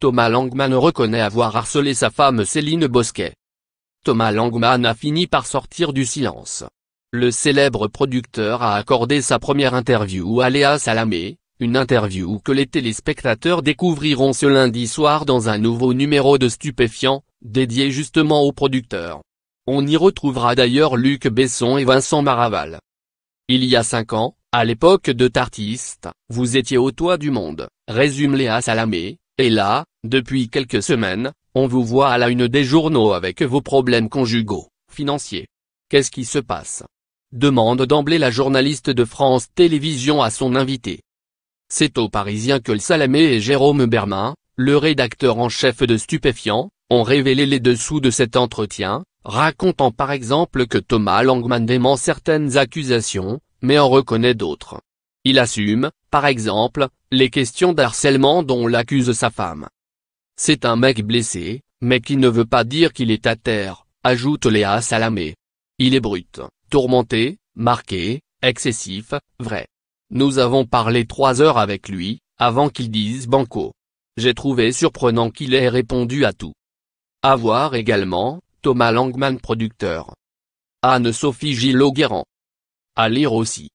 Thomas Langman reconnaît avoir harcelé sa femme Céline Bosquet. Thomas Langman a fini par sortir du silence. Le célèbre producteur a accordé sa première interview à Léa Salamé, une interview que les téléspectateurs découvriront ce lundi soir dans un nouveau numéro de Stupéfiant, dédié justement au producteur. On y retrouvera d'ailleurs Luc Besson et Vincent Maraval. Il y a cinq ans, à l'époque de Tartiste, vous étiez au toit du monde, résume Léa Salamé, et là, depuis quelques semaines, on vous voit à la une des journaux avec vos problèmes conjugaux, financiers. Qu'est-ce qui se passe Demande d'emblée la journaliste de France Télévisions à son invité. C'est aux Parisiens que le Salamé et Jérôme Bermin, le rédacteur en chef de Stupéfiant, ont révélé les dessous de cet entretien, racontant par exemple que Thomas Langman dément certaines accusations, mais en reconnaît d'autres. Il assume, par exemple, les questions d'harcèlement dont l'accuse sa femme. C'est un mec blessé, mais qui ne veut pas dire qu'il est à terre, ajoute Léa Salamé. Il est brut, tourmenté, marqué, excessif, vrai. Nous avons parlé trois heures avec lui, avant qu'il dise banco. J'ai trouvé surprenant qu'il ait répondu à tout. À voir également, Thomas Langman producteur. Anne-Sophie gillot À lire aussi.